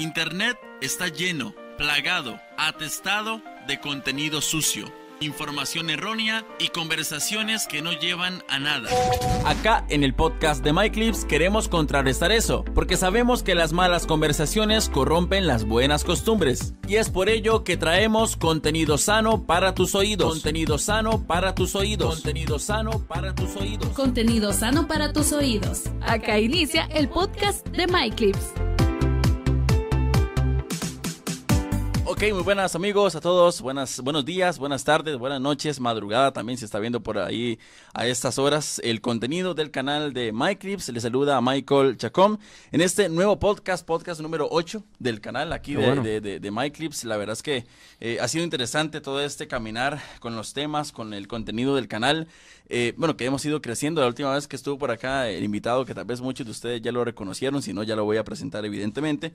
Internet está lleno, plagado, atestado de contenido sucio, información errónea y conversaciones que no llevan a nada. Acá en el podcast de MyClips queremos contrarrestar eso, porque sabemos que las malas conversaciones corrompen las buenas costumbres. Y es por ello que traemos contenido sano para tus oídos. Contenido sano para tus oídos. Contenido sano para tus oídos. Contenido sano para tus oídos. Acá inicia el podcast de MyClips. Ok, muy buenas amigos a todos, buenas, buenos días, buenas tardes, buenas noches, madrugada también se está viendo por ahí a estas horas el contenido del canal de MyClips, le saluda a Michael Chacom en este nuevo podcast, podcast número 8 del canal aquí de, de, MyClips, la verdad es que eh, ha sido interesante todo este caminar con los temas, con el contenido del canal, eh, bueno que hemos ido creciendo, la última vez que estuvo por acá el invitado que tal vez muchos de ustedes ya lo reconocieron, si no ya lo voy a presentar evidentemente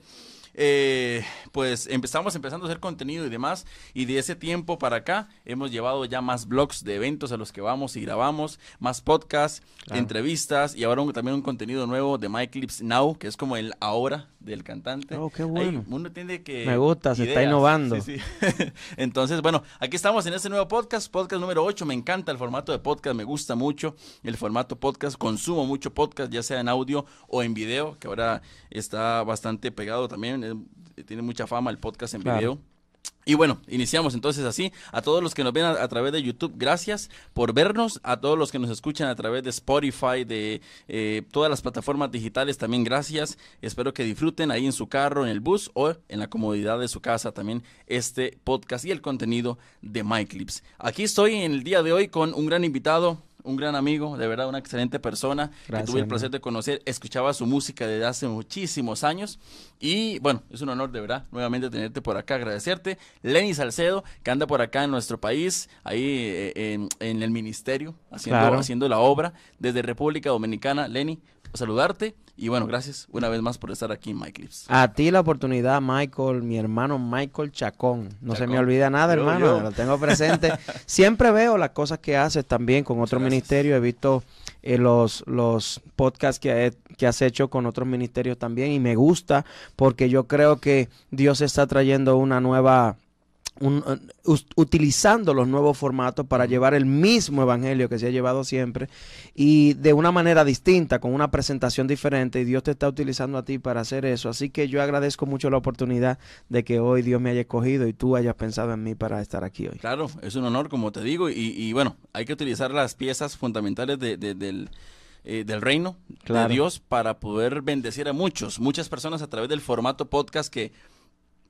eh, pues empezamos empezando a hacer contenido y demás. Y de ese tiempo para acá hemos llevado ya más blogs de eventos a los que vamos y grabamos, más podcast entrevistas y ahora también un contenido nuevo de My Clips Now, que es como el ahora del cantante. Oh, bueno. uno tiene que... Me gusta, se está innovando. Entonces, bueno, aquí estamos en este nuevo podcast, podcast número 8. Me encanta el formato de podcast, me gusta mucho el formato podcast. Consumo mucho podcast, ya sea en audio o en video, que ahora está bastante pegado también tiene, mucha fama el podcast en video. Y bueno, iniciamos entonces así. A todos los que nos ven a, través de YouTube, gracias por vernos. A todos los que nos escuchan a través de Spotify, de eh, todas las plataformas digitales, también gracias. Espero que disfruten ahí en su carro, en el bus o en la comodidad de su casa también este podcast y el contenido de MyClips. Aquí estoy en el día de hoy con un gran invitado, un gran amigo, de verdad, una excelente persona que tuve el placer de conocer. Escuchaba su música desde hace muchísimos años y bueno, es un honor de verdad nuevamente tenerte por acá, agradecerte. Lenny Salcedo, que anda por acá en nuestro país, ahí eh, en, el ministerio, haciendo, haciendo la obra desde República Dominicana. Lenny, saludarte y bueno, gracias una vez más por estar aquí Michael. A ti la oportunidad, Michael, mi hermano Michael Chacón. No se me olvida nada, hermano, lo tengo presente. Siempre veo las cosas que haces también con otro ministerio. He visto eh, los, los podcasts que, que has hecho con otros ministerios también y me gusta porque yo creo que Dios está trayendo una nueva eh, utilizando los nuevos formatos para llevar el mismo evangelio que se ha llevado siempre y de una manera distinta, con una presentación diferente y Dios te está utilizando a ti para hacer eso. Así que yo agradezco mucho la oportunidad de que hoy Dios me haya escogido y tú hayas pensado en mí para estar aquí hoy. Claro, es un honor, como te digo, y, bueno, hay que utilizar las piezas fundamentales eh, del... reino de Dios para poder bendecir a muchos, muchas personas a través del formato podcast que,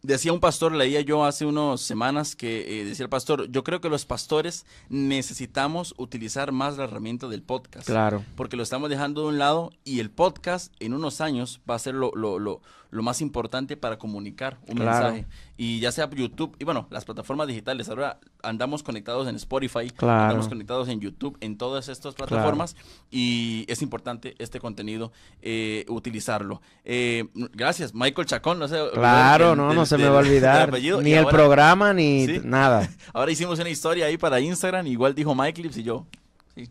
Decía un pastor, leía yo hace unas semanas que eh, decía el pastor, yo creo que los pastores necesitamos utilizar más la herramienta del podcast. Claro. Porque lo estamos dejando de un lado y el podcast en unos años va a ser lo, lo, lo, lo más importante para comunicar un mensaje. Y ya sea YouTube, y bueno, las plataformas digitales. Ahora andamos conectados en Spotify, andamos conectados en YouTube, en todas estas plataformas. Y es importante este contenido eh, utilizarlo. Eh, gracias, Michael Chacón. No sé, claro, no, no se me va a olvidar. ni el programa, ni nada. Ahora hicimos una historia ahí para Instagram, igual dijo Michael y yo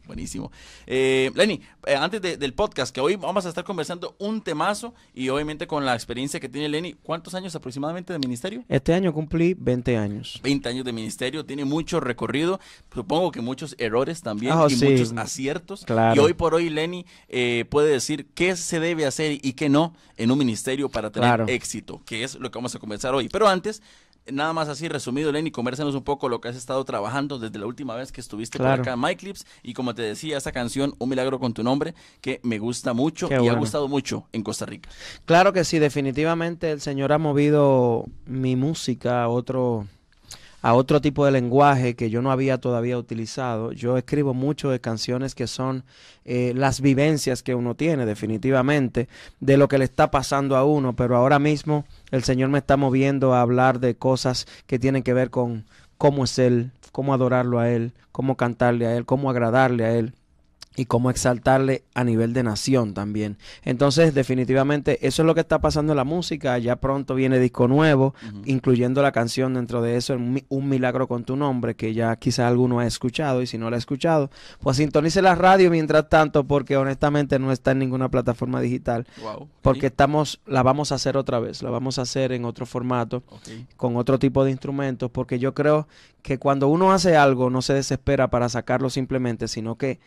buenísimo. Eh, Lenny, eh, antes del podcast, que hoy vamos a estar conversando un temazo y obviamente con la experiencia que tiene Lenny, ¿cuántos años aproximadamente de ministerio? Este año cumplí 20 años. 20 años de ministerio, tiene mucho recorrido, supongo que muchos errores también ah, y muchos aciertos. Claro. Y hoy por hoy Lenny eh, puede decir qué se debe hacer y qué no en un ministerio para tener éxito, que es lo que vamos a conversar hoy. Pero antes, nada más así resumido, Lenny, conversanos un poco lo que has estado trabajando desde la última vez que estuviste por acá en MyClips. Y como te decía, esa canción, Un Milagro con tu Nombre, que me gusta mucho y ha gustado mucho en Costa Rica. Claro que sí, definitivamente el Señor ha movido mi música a otro a otro tipo de lenguaje que yo no había todavía utilizado. Yo escribo mucho de canciones que son eh, las vivencias que uno tiene definitivamente, de lo que le está pasando a uno, pero ahora mismo el Señor me está moviendo a hablar de cosas que tienen que ver con cómo es Él, cómo adorarlo a Él, cómo cantarle a Él, cómo agradarle a Él y cómo exaltarle a nivel de nación también. Entonces, definitivamente, eso es lo que está pasando en la música. Ya pronto viene disco nuevo, incluyendo la canción dentro de eso, Un Milagro con tu nombre, que ya quizás alguno ha escuchado, y si no la ha escuchado, pues sintonice la radio mientras tanto, porque honestamente no está en ninguna plataforma digital. Porque estamos, la vamos a hacer otra vez, la vamos a hacer en otro formato, con otro tipo de instrumentos, porque yo creo que cuando uno hace algo, no se desespera para sacarlo simplemente, sino que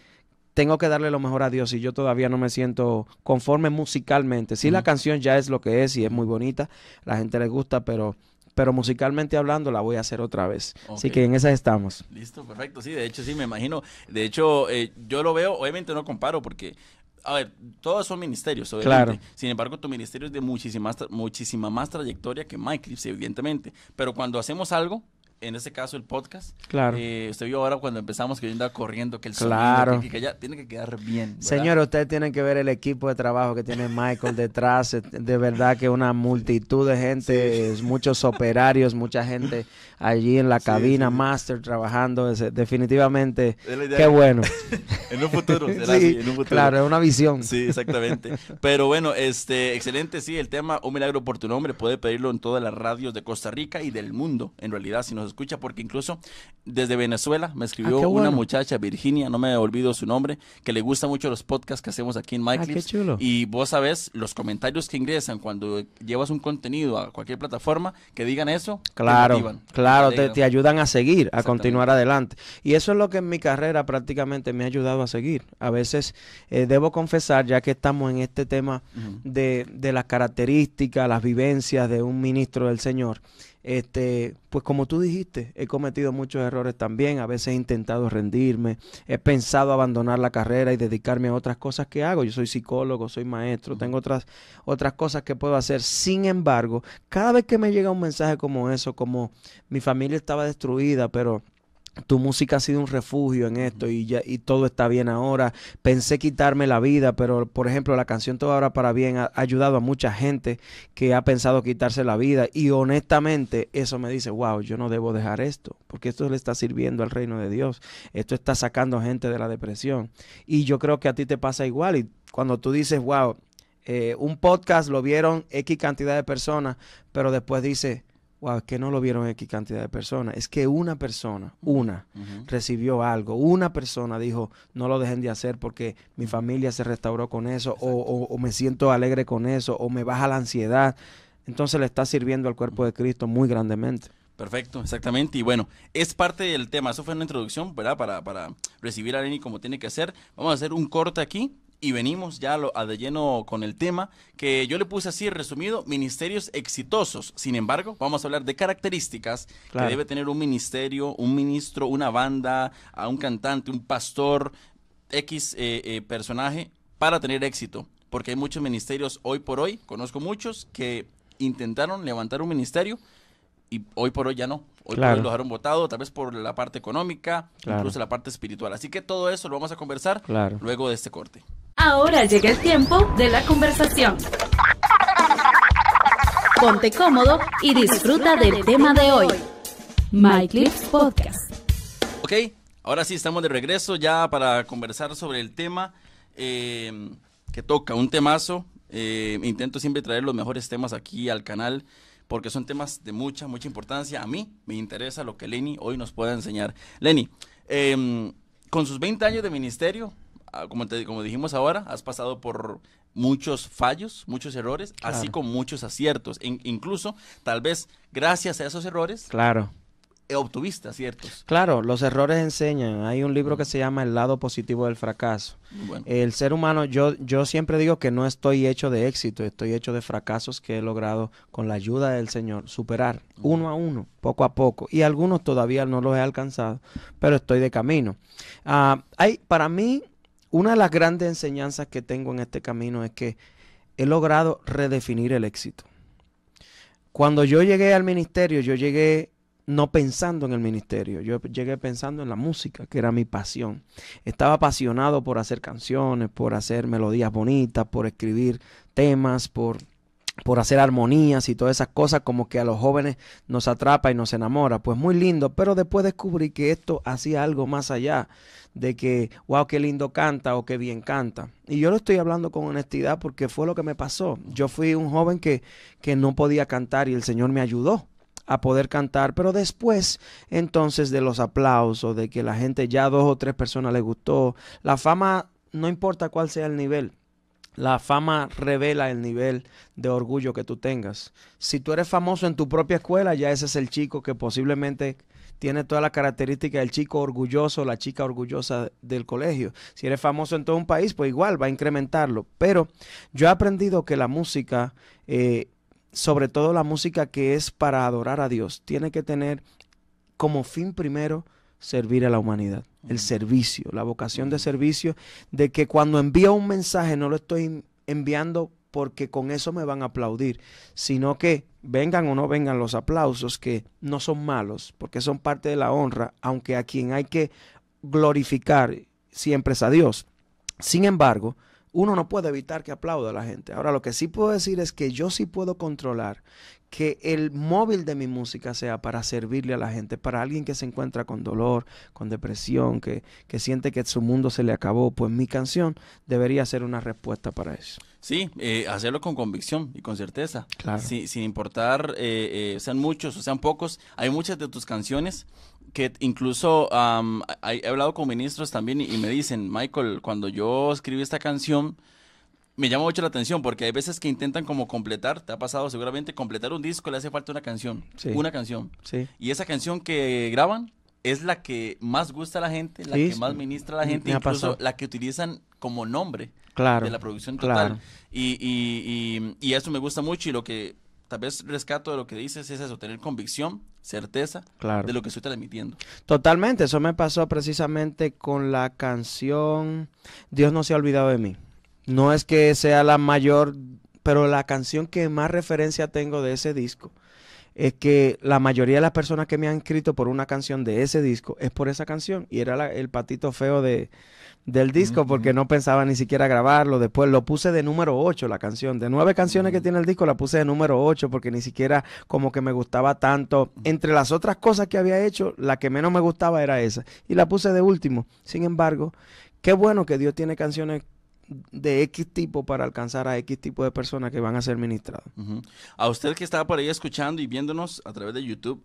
tengo que darle lo mejor a Dios y yo todavía no me siento conforme musicalmente. Sí, la canción ya es lo que es y es muy bonita, la gente le gusta, pero pero musicalmente hablando la voy a hacer otra vez. Así que en esas estamos. Listo, perfecto. Sí, de hecho sí, me imagino. De hecho, eh, yo lo veo, obviamente no comparo porque a ver, todos son ministerios, obviamente. Claro. Sin embargo, tu ministerio es de muchísima, muchísima más trayectoria que Mike evidentemente. Pero cuando hacemos algo, en este caso el podcast. Claro. Eh, usted vio ahora cuando empezamos que yo andaba corriendo, que el sonido, claro. que, ya tiene que quedar bien. Señores, Señor, ustedes tienen que ver el equipo de trabajo que tiene Michael detrás. De verdad que una multitud de gente, muchos operarios, mucha gente allí en la cabina, master, trabajando. definitivamente, qué bueno. en un futuro, será Claro, es una visión. Sí, exactamente. Pero bueno, este, excelente, sí, el tema Un Milagro por tu Nombre puede pedirlo en todas las radios de Costa Rica y del mundo, en realidad, si nos escucha, porque incluso desde Venezuela me escribió ah, una muchacha, Virginia, no me olvido su nombre, que le gusta mucho los podcasts que hacemos aquí en ah, michael y vos sabés, los comentarios que ingresan cuando llevas un contenido a cualquier plataforma, que digan eso. Claro, te claro, te, ayudan a seguir, a continuar adelante. Y eso es lo que en mi carrera prácticamente me ha ayudado a seguir. A veces eh, debo confesar, ya que estamos en este tema de, de las características, las vivencias de un ministro del Señor, este, pues como tú dijiste, he cometido muchos errores también, a veces he intentado rendirme, he pensado abandonar la carrera y dedicarme a otras cosas que hago. Yo soy psicólogo, soy maestro, tengo otras, otras cosas que puedo hacer. Sin embargo, cada vez que me llega un mensaje como eso, como mi familia estaba destruida, pero tu música ha sido un refugio en esto y, ya, y todo está bien ahora. Pensé quitarme la vida, pero por ejemplo la canción Todo ahora para bien ha, ayudado a mucha gente que ha pensado quitarse la vida y honestamente eso me dice, wow, yo no debo dejar esto, porque esto le está sirviendo al reino de Dios, esto está sacando gente de la depresión. Y yo creo que a ti te pasa igual y cuando tú dices, wow, eh, un podcast lo vieron X cantidad de personas, pero después dices, wow, que no lo vieron X cantidad de personas. Es que una persona, una, recibió algo. Una persona dijo, no lo dejen de hacer porque mi familia se restauró con eso, o, o, o, me siento alegre con eso, o me baja la ansiedad. Entonces le está sirviendo al cuerpo de Cristo muy grandemente. Perfecto, exactamente. Y bueno, es parte del tema. Eso fue una introducción, ¿verdad? Para, para recibir a Lenny como tiene que ser. Vamos a hacer un corte aquí y venimos ya a de lleno con el tema que yo le puse así resumido, ministerios exitosos. Sin embargo, vamos a hablar de características que debe tener un ministerio, un ministro, una banda, a un cantante, un pastor, X eh, eh, personaje para tener éxito. Porque hay muchos ministerios hoy por hoy, conozco muchos, que intentaron levantar un ministerio y hoy por hoy ya no. Hoy por hoy lo dejaron votado, tal vez por la parte económica, incluso la parte espiritual. Así que todo eso lo vamos a conversar luego de este corte. Ahora llega el tiempo de la conversación. Ponte cómodo y disfruta del tema de hoy. MyClips Podcast. Ok, ahora sí estamos de regreso ya para conversar sobre el tema eh, que toca, un temazo. Eh, intento siempre traer los mejores temas aquí al canal porque son temas de mucha, mucha importancia. A mí me interesa lo que Lenny hoy nos pueda enseñar. Lenny, eh, con sus 20 años de ministerio, Ah, como, como dijimos ahora, has pasado por muchos fallos, muchos errores, así como muchos aciertos. incluso, tal vez, gracias a esos errores, claro. Eh, obtuviste aciertos. Claro, los errores enseñan. Hay un libro que se llama El lado positivo del fracaso. El ser humano, yo, yo siempre digo que no estoy hecho de éxito, estoy hecho de fracasos que he logrado con la ayuda del Señor superar uno a uno, poco a poco. Y algunos todavía no los he alcanzado, pero estoy de camino. Ah, hay, para mí, una de las grandes enseñanzas que tengo en este camino es que he logrado redefinir el éxito. Cuando yo llegué al ministerio, yo llegué no pensando en el ministerio, yo llegué pensando en la música, que era mi pasión. Estaba apasionado por hacer canciones, por hacer melodías bonitas, por escribir temas, por por hacer armonías y todas esas cosas como que a los jóvenes nos atrapa y nos enamora. Pues muy lindo, pero después descubrí que esto hacía algo más allá de que, wow, qué lindo canta o qué bien canta. Y yo lo estoy hablando con honestidad porque fue lo que me pasó. Yo fui un joven que, que no podía cantar y el Señor me ayudó a poder cantar, pero después entonces de los aplausos, de que la gente ya dos o tres personas le gustó, la fama no importa cuál sea el nivel, la fama revela el nivel de orgullo que tú tengas. Si tú eres famoso en tu propia escuela, ya ese es el chico que posiblemente tiene toda la característica del chico orgulloso, la chica orgullosa del colegio. Si eres famoso en todo un país, pues igual va a incrementarlo. Pero yo he aprendido que la música, eh, sobre todo la música que es para adorar a Dios, tiene que tener como fin primero servir a la humanidad, el servicio, la vocación de servicio, de que cuando envío un mensaje no lo estoy enviando porque con eso me van a aplaudir, sino que vengan o no vengan los aplausos, que no son malos, porque son parte de la honra, aunque a quien hay que glorificar siempre es a Dios. Sin embargo, uno no puede evitar que aplaude a la gente. Ahora, lo que sí puedo decir es que yo sí puedo controlar que el móvil de mi música sea para servirle a la gente, para alguien que se encuentra con dolor, con depresión, que, siente que su mundo se le acabó, pues mi canción debería ser una respuesta para eso. Sí, eh, hacerlo con convicción y con certeza. Claro. sin importar, eh, eh, sean muchos o sean pocos, hay muchas de tus canciones que incluso he hablado con ministros también y me dicen, Michael, cuando yo escribí esta canción, me llama mucho la atención porque hay veces que intentan como completar, te ha pasado seguramente, completar un disco le hace falta una canción, una canción. Sí. Y esa canción que graban es la que más gusta a la gente, la que más ministra a la mm, gente, incluso la que utilizan como nombre claro, de la producción total. Claro. Y, y, y, y eso me gusta mucho y lo que tal vez rescato de lo que dices es eso, tener convicción, certeza claro. de lo que estoy transmitiendo. Totalmente, eso me pasó precisamente con la canción Dios no se ha olvidado de mí. No es que sea la mayor, pero la canción que más referencia tengo de ese disco es que la mayoría de las personas que me han escrito por una canción de ese disco es por esa canción. Y era el patito feo de, del disco porque no pensaba ni siquiera grabarlo. Después lo puse de número 8 la canción. De nueve canciones que tiene el disco la puse de número 8 porque ni siquiera como que me gustaba tanto. Entre las otras cosas que había hecho, la que menos me gustaba era esa. Y la puse de último. Sin embargo, qué bueno que Dios tiene canciones de X tipo para alcanzar a X tipo de personas que van a ser ministradas. A usted que estaba por ahí escuchando y viéndonos a través de YouTube,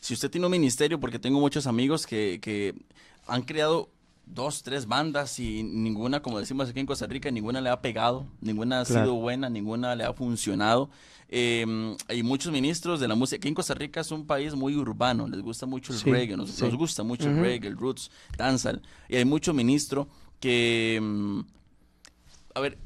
si usted tiene un ministerio, porque tengo muchos amigos que, han creado dos, tres bandas y ninguna, como decimos aquí en Costa Rica, ninguna le ha pegado, ninguna ha sido buena, ninguna le ha funcionado. Em, hay muchos ministros de la música. Aquí en Costa Rica es un país muy urbano, les gusta mucho el reggae, nos, gusta mucho el reggae, el roots, danzal. Y hay mucho ministro que... Em, a ver,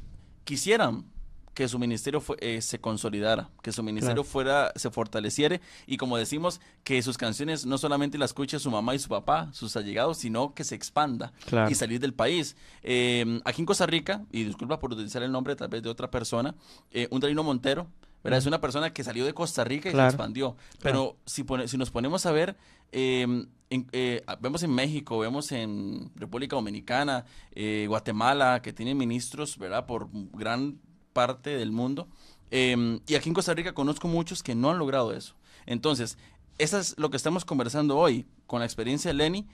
quisieran que su ministerio eh, se consolidara, que su ministerio fuera, se fortaleciera y como decimos, que sus canciones no solamente las escuche su mamá y su papá, sus allegados, sino que se expanda y salir del país. Em, aquí en Costa Rica, y disculpa por utilizar el nombre tal vez de otra persona, eh, un Darino Montero, ¿verdad? Es una persona que salió de Costa Rica y se expandió. Pero si, si nos ponemos a ver, em, eh, vemos en México, vemos en República Dominicana, eh, Guatemala, que tienen ministros, ¿verdad? Por gran parte del mundo. Em, y aquí en Costa Rica conozco muchos que no han logrado eso. Entonces, eso es lo que estamos conversando hoy con la experiencia de Lenny.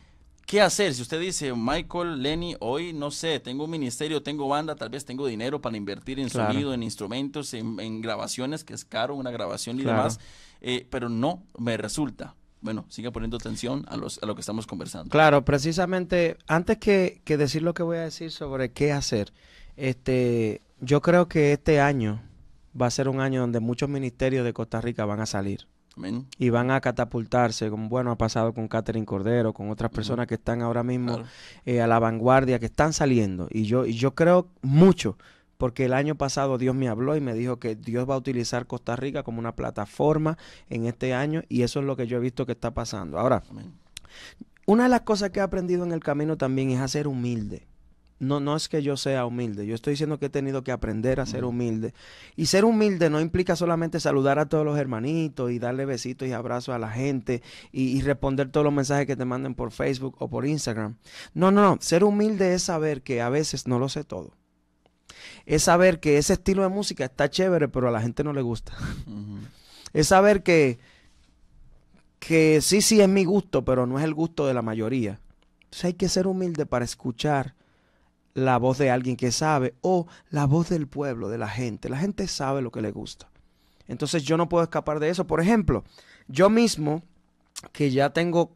¿Qué hacer? Si usted dice, Michael, Lenny, hoy no sé, tengo un ministerio, tengo banda, tal vez tengo dinero para invertir en sonido, en instrumentos, en, grabaciones, que es caro una grabación y demás, eh, pero no me resulta bueno, siga poniendo atención a, lo que estamos conversando. Claro, precisamente, antes que, decir lo que voy a decir sobre qué hacer, este, yo creo que este año va a ser un año donde muchos ministerios de Costa Rica van a salir. Amén. Y van a catapultarse, como bueno ha pasado con Catherine Cordero, con otras personas que están ahora mismo eh, a la vanguardia, que están saliendo. Y yo, y yo creo mucho porque el año pasado Dios me habló y me dijo que Dios va a utilizar Costa Rica como una plataforma en este año y eso es lo que yo he visto que está pasando. Ahora, una de las cosas que he aprendido en el camino también es a ser humilde. No, no es que yo sea humilde, yo estoy diciendo que he tenido que aprender a ser humilde. Y ser humilde no implica solamente saludar a todos los hermanitos y darle besitos y abrazos a la gente y responder todos los mensajes que te manden por Facebook o por Instagram. No, no, no, ser humilde es saber que a veces no lo sé todo es saber que ese estilo de música está chévere, pero a la gente no le gusta. Es saber que, que sí, sí es mi gusto, pero no es el gusto de la mayoría. Entonces hay que ser humilde para escuchar la voz de alguien que sabe o la voz del pueblo, de la gente. La gente sabe lo que le gusta. Entonces yo no puedo escapar de eso. Por ejemplo, yo mismo, que ya tengo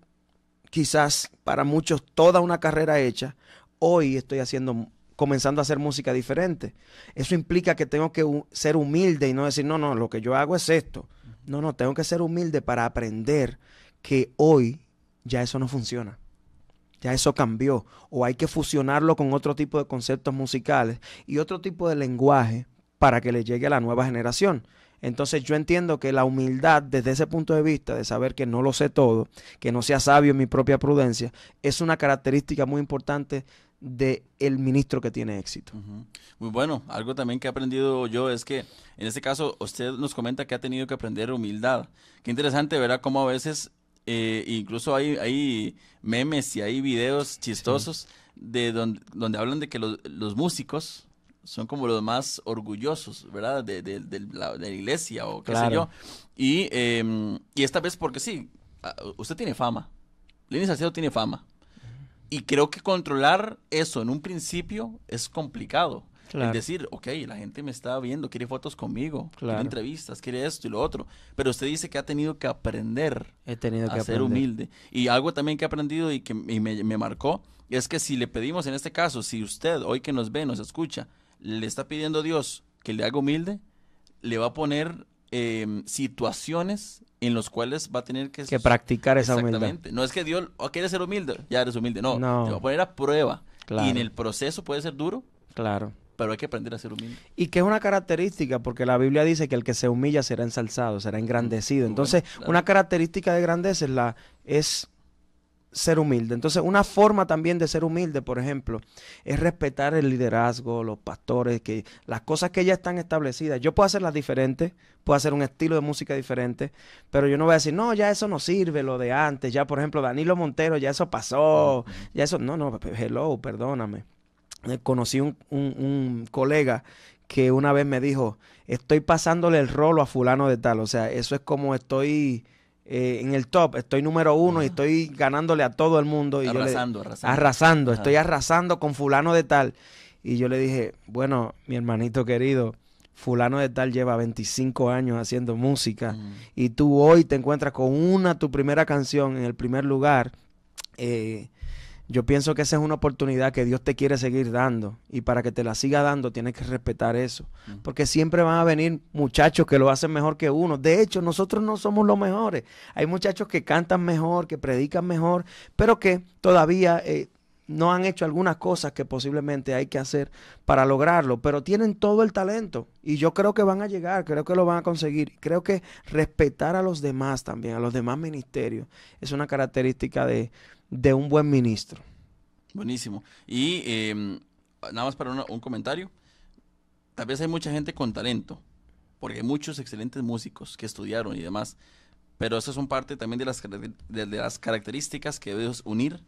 quizás para muchos toda una carrera hecha, hoy estoy haciendo comenzando a hacer música diferente. Eso implica que tengo que ser humilde y no decir, no, no, lo que yo hago es esto. No, no, tengo que ser humilde para aprender que hoy ya eso no funciona. Ya eso cambió. O hay que fusionarlo con otro tipo de conceptos musicales y otro tipo de lenguaje para que le llegue a la nueva generación. Entonces yo entiendo que la humildad desde ese punto de vista, de saber que no lo sé todo, que no sea sabio en mi propia prudencia, es una característica muy importante de el ministro que tiene éxito. Muy bueno, algo también que he aprendido yo es que en este caso usted nos comenta que ha tenido que aprender humildad. Qué interesante, ¿verdad? Cómo a veces eh, incluso hay, hay memes y hay videos chistosos de donde, hablan de que los, músicos, son como los más orgullosos, ¿verdad? De, la, iglesia o qué sé yo. Em, y, esta vez porque sí, usted tiene fama. Lenin Salcedo tiene fama. Y creo que controlar eso en un principio es complicado. Es decir, ok, la gente me está viendo, quiere fotos conmigo, quiere entrevistas, quiere esto y lo otro. Pero usted dice que ha tenido que aprender He tenido a que ser humilde. Y algo también que he aprendido y que me, me, marcó es que si le pedimos, en este caso, si usted hoy que nos ve, nos escucha, le está pidiendo a Dios que le haga humilde, le va a poner Em, situaciones en las cuales va a tener que... Que practicar esa humildad. No es que Dios, oh, ser humilde? Ya eres humilde. No, te va a poner a prueba. Y en el proceso puede ser duro. Claro. Pero hay que aprender a ser humilde. Y que es una característica, porque la Biblia dice que el que se humilla será ensalzado, será engrandecido. Entonces, una característica de grandeza es la, es ser humilde. Entonces, una forma también de ser humilde, por ejemplo, es respetar el liderazgo, los pastores, que las cosas que ya están establecidas, yo puedo hacerlas diferentes, puedo hacer un estilo de música diferente, pero yo no voy a decir, no, ya eso no sirve, lo de antes, ya por ejemplo, Danilo Montero, ya eso pasó, ya eso, no, no, hello, perdóname. Eh, conocí un, un colega que una vez me dijo, estoy pasándole el rolo a fulano de tal, o sea, eso es como estoy eh, en el top, estoy número uno y estoy ganándole a todo el mundo. Y arrasando, yo le, arrasando. Arrasando, estoy arrasando con fulano de tal. Y yo le dije, bueno, mi hermanito querido, fulano de tal lleva 25 años haciendo música y tú hoy te encuentras con una, tu primera canción en el primer lugar. Eh, yo pienso que esa es una oportunidad que Dios te quiere seguir dando y para que te la siga dando tienes que respetar eso, mm. porque siempre van a venir muchachos que lo hacen mejor que uno. De hecho, nosotros no somos los mejores. Hay muchachos que cantan mejor, que predican mejor, pero que todavía eh, no han hecho algunas cosas que posiblemente hay que hacer para lograrlo, pero tienen todo el talento y yo creo que van a llegar, creo que lo van a conseguir. Creo que respetar a los demás también, a los demás ministerios, es una característica de, de un buen ministro. Buenísimo. Y em, nada más para un comentario, tal vez hay mucha gente con talento, porque hay muchos excelentes músicos que estudiaron y demás, pero eso es son parte también de las, características que debes unir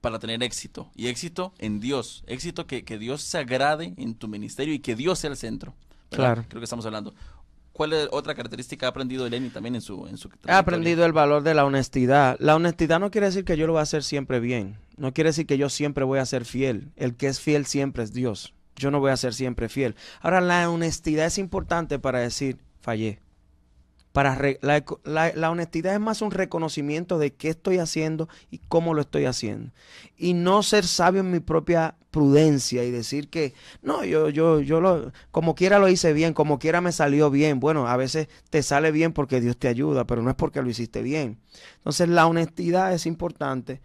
para tener éxito. Y éxito en Dios. Éxito que, Dios se agrade en tu ministerio y que Dios sea el centro. Claro. Creo que estamos hablando. ¿Cuál es otra característica ha aprendido Eleni también en su, en su Ha aprendido el valor de la honestidad. La honestidad no quiere decir que yo lo voy a hacer siempre bien. No quiere decir que yo siempre voy a ser fiel. El que es fiel siempre es Dios. Yo no voy a ser siempre fiel. Ahora, la honestidad es importante para decir, fallé la, honestidad es más un reconocimiento de qué estoy haciendo y cómo lo estoy haciendo. Y no ser sabio en mi propia prudencia y decir que, no, yo, yo, yo lo, como quiera lo hice bien, como quiera me salió bien. Bueno, a veces te sale bien porque Dios te ayuda, pero no es porque lo hiciste bien. Entonces la honestidad es importante,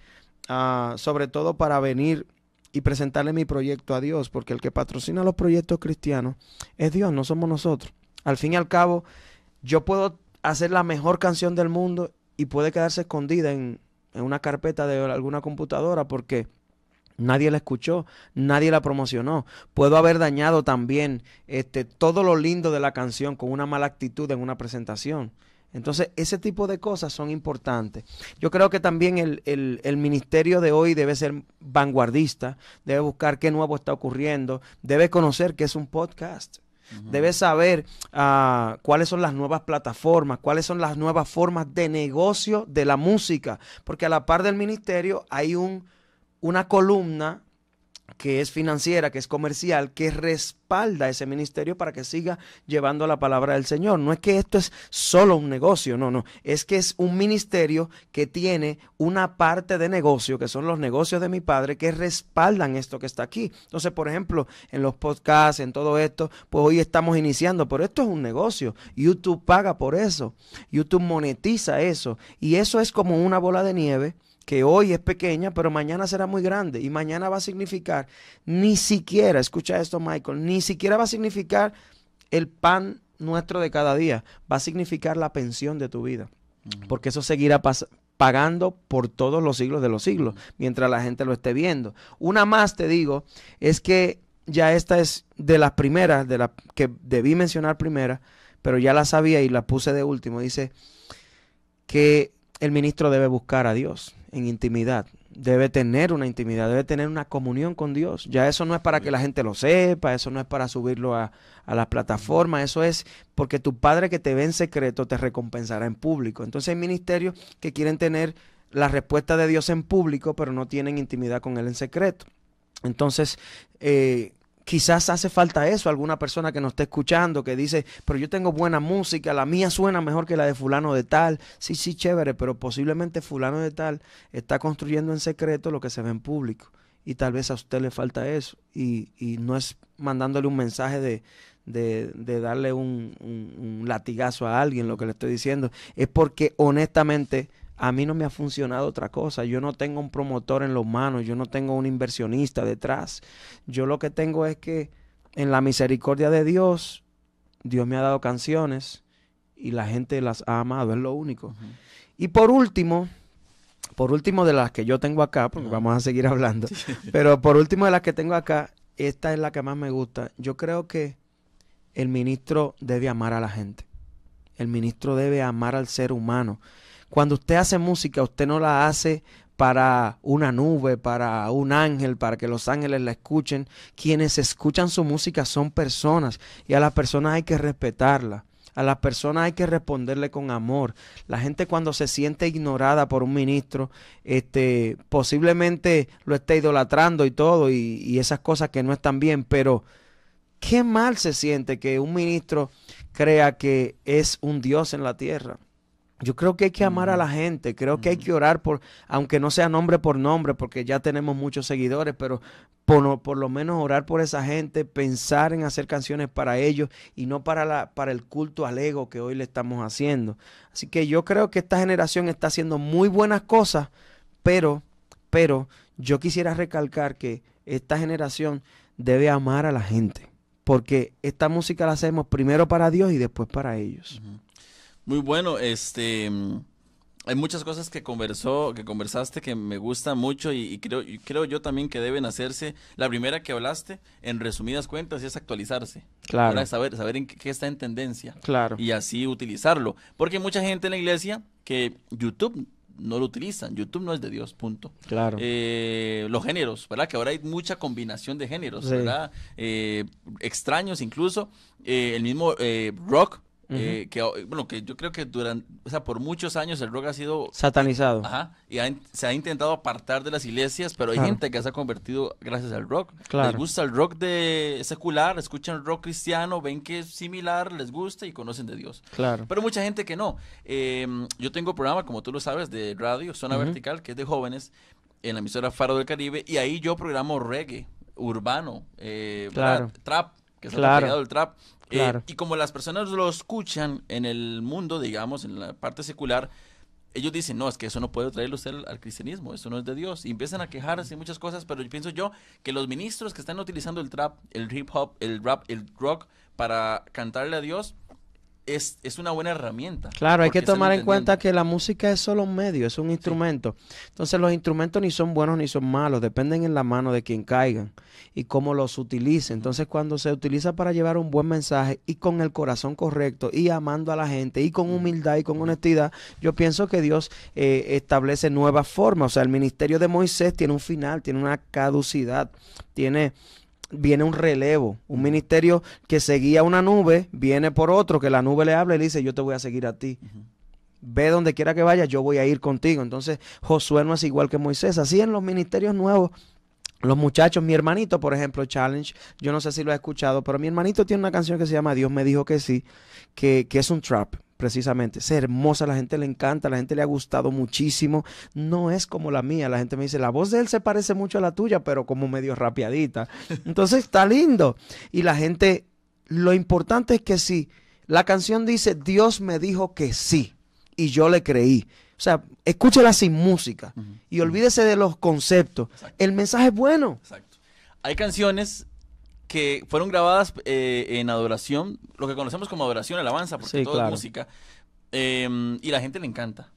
ah, sobre todo para venir y presentarle mi proyecto a Dios, porque el que patrocina los proyectos cristianos es Dios, no somos nosotros. Al fin y al cabo, yo puedo hacer la mejor canción del mundo y puede quedarse escondida en, una carpeta de alguna computadora porque nadie la escuchó, nadie la promocionó. Puedo haber dañado también este, todo lo lindo de la canción con una mala actitud en una presentación. Entonces, ese tipo de cosas son importantes. Yo creo que también el, el, ministerio de hoy debe ser vanguardista, debe buscar qué nuevo está ocurriendo, debe conocer que es un podcast. Debes saber ah, cuáles son las nuevas plataformas, cuáles son las nuevas formas de negocio de la música, porque a la par del ministerio hay un, una columna que es financiera, que es comercial, que respalda ese ministerio para que siga llevando la palabra del Señor. No es que esto es solo un negocio, no, no. Es que es un ministerio que tiene una parte de negocio, que son los negocios de mi padre, que respaldan esto que está aquí. Entonces, por ejemplo, en los podcasts, en todo esto, pues hoy estamos iniciando, pero esto es un negocio. YouTube paga por eso. YouTube monetiza eso. Y eso es como una bola de nieve que hoy es pequeña, pero mañana será muy grande y mañana va a significar ni siquiera, escucha esto Michael, ni siquiera va a significar el pan nuestro de cada día, va a significar la pensión de tu vida, porque eso seguirá pagando por todos los siglos de los siglos, mientras la gente lo esté viendo. Una más te digo, es que ya esta es de las primeras, de la que debí mencionar primera, pero ya la sabía y la puse de último, dice que el ministro debe buscar a Dios en intimidad, debe tener una intimidad, debe tener una comunión con Dios. Ya eso no es para que la gente lo sepa, eso no es para subirlo a, a las plataformas, eso es porque tu Padre que te ve en secreto te recompensará en público. Entonces hay ministerios que quieren tener la respuesta de Dios en público, pero no tienen intimidad con Él en secreto. Entonces, eh, quizás hace falta eso, alguna persona que nos esté escuchando que dice, pero yo tengo buena música, la mía suena mejor que la de fulano de tal, sí, sí, chévere, pero posiblemente fulano de tal está construyendo en secreto lo que se ve en público y tal vez a usted le falta eso y, y no es mandándole un mensaje de, de, darle un latigazo a alguien lo que le estoy diciendo, es porque honestamente a mí no me ha funcionado otra cosa. Yo no tengo un promotor en los manos, yo no tengo un inversionista detrás. Yo lo que tengo es que en la misericordia de Dios, Dios me ha dado canciones y la gente las ha amado, es lo único. Y por último, por último de las que yo tengo acá, porque vamos a seguir hablando, pero por último de las que tengo acá, esta es la que más me gusta. Yo creo que el ministro debe amar a la gente. El ministro debe amar al ser humano. Cuando usted hace música, usted no la hace para una nube, para un ángel, para que los ángeles la escuchen. Quienes escuchan su música son personas y a las personas hay que respetarla. A las personas hay que responderle con amor. La gente cuando se siente ignorada por un ministro, este, posiblemente lo esté idolatrando y todo, y, y esas cosas que no están bien, pero qué mal se siente que un ministro crea que es un Dios en la tierra. Yo creo que hay que amar a mm. la gente, creo que hay que mm. orar por, aunque no sea nombre por nombre, porque ya tenemos muchos seguidores, pero por, lo menos orar por esa gente, pensar en hacer canciones para ellos y no para, para el culto al ego que hoy le estamos haciendo. Así que yo creo que esta generación está haciendo muy buenas cosas, pero, pero yo quisiera recalcar que esta generación debe amar a la gente, porque esta música la hacemos primero para Dios y después para ellos. Muy bueno, este mm, hay muchas cosas que conversó, que conversaste que me gusta mucho y, creo, creo yo también que deben hacerse. La primera que hablaste, en resumidas cuentas, es actualizarse. Claro. saber, saber en qué, está en tendencia. Claro. Y así utilizarlo. Porque hay mucha gente en la iglesia que YouTube no lo utilizan. YouTube no es de Dios, punto. Claro. Eh, los géneros, ¿verdad? Que ahora hay mucha combinación de géneros, ¿verdad? Eh, extraños incluso. Eh, el mismo rock eh, que, oh, eh, bueno, que yo creo que durante, sea, por muchos años el rock ha sido... Satanizado. y se ha intentado apartar de las iglesias, pero hay gente que se ha convertido gracias al rock. Les gusta el rock de secular, escuchan rock cristiano, ven que es similar, les gusta y conocen de Dios. Pero mucha gente que no. Em, yo tengo programa, como tú lo sabes, de radio, Zona Vertical, que es de jóvenes, en la emisora Faro del Caribe, y ahí yo programo reggae, urbano, trap, eh, que es el del el trap eh, y como las personas lo escuchan en el mundo, digamos, en la parte secular, ellos dicen, no, es que eso no puede traerlo al, cristianismo, eso no es de Dios. Y empiezan a quejarse y muchas cosas, pero yo pienso yo que los ministros que están utilizando el trap, el hip hop, el rap, el rock para cantarle a Dios, es, es, una buena herramienta. Claro, hay que tomar en cuenta que la música es solo un medio, es un instrumento. Entonces los instrumentos ni son buenos ni son malos, dependen en la mano de quien caigan y cómo los utilice. Entonces cuando se utiliza para llevar un buen mensaje y con el corazón correcto y amando a la gente y con humildad y con honestidad, yo pienso que Dios eh, establece nuevas formas. O sea, el ministerio de Moisés tiene un final, tiene una caducidad, tiene viene un relevo, un ministerio que seguía una nube, viene por otro, que la nube le habla y le dice, yo te voy a seguir a ti. Ve donde quiera que vayas, yo voy a ir contigo. Entonces Josué no es igual que Moisés. Así en los ministerios nuevos los muchachos, mi hermanito, por ejemplo, Challenge, yo no sé si lo has escuchado, pero mi hermanito tiene una canción que se llama Dios me dijo que sí, que, que es un trap precisamente. Es hermosa, la gente le encanta, la gente le ha gustado muchísimo. No es como la mía. La gente me dice, la voz de él se parece mucho a la tuya, pero como medio rapeadita. Entonces está lindo. Y la gente, lo importante es que sí. La canción dice, Dios me dijo que sí. Y yo le creí. O sea, escúchela sin música. Y olvídese de los conceptos. El mensaje es bueno. Exacto. Hay canciones que fueron grabadas eh, en adoración, lo que conocemos como adoración, alabanza, porque todo es música, em, y la gente le encanta.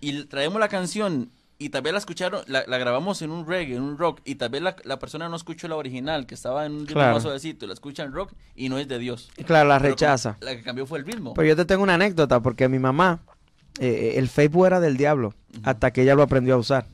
Y traemos la canción y tal vez la escucharon, la, grabamos en un reggae, en un rock, y tal vez la, persona no escuchó la original, que estaba en un ritmo suavecito, la escucha en rock y no es de Dios. Claro, la rechaza. la que cambió fue el ritmo. Pero yo te tengo una anécdota, porque mi mamá, eh, eh, el Facebook era del diablo, hasta que ella lo aprendió a usar.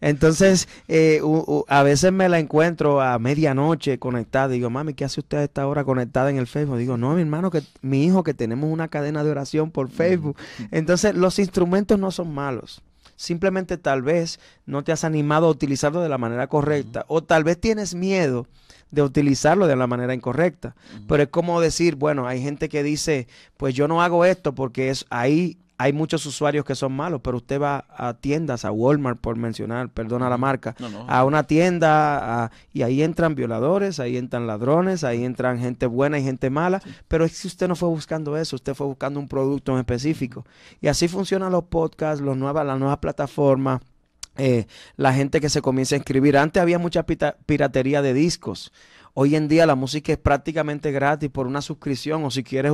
Entonces, eh, a veces me la encuentro a medianoche conectada. Digo, mami, ¿qué hace usted a esta hora conectada en el Facebook? Digo, no, mi hermano, que mi hijo, que tenemos una cadena de oración por Facebook. Entonces, los instrumentos no son malos. Simplemente tal vez no te has animado a utilizarlo de la manera correcta. O tal vez tienes miedo de utilizarlo de la manera incorrecta. Pero es como decir, bueno, hay gente que dice, pues yo no hago esto porque es ahí hay muchos usuarios que son malos, pero usted va a tiendas, a Walmart por mencionar, perdona la marca, a una tienda y ahí entran violadores, ahí entran ladrones, ahí entran gente buena y gente mala, pero es que usted no fue buscando eso, usted fue buscando un producto en específico. Y así funcionan los podcasts, los nuevas, las nuevas plataformas. Eh, la gente que se comienza a escribir. Antes había mucha piratería de discos. Hoy en día la música es prácticamente gratis por una suscripción o si quieres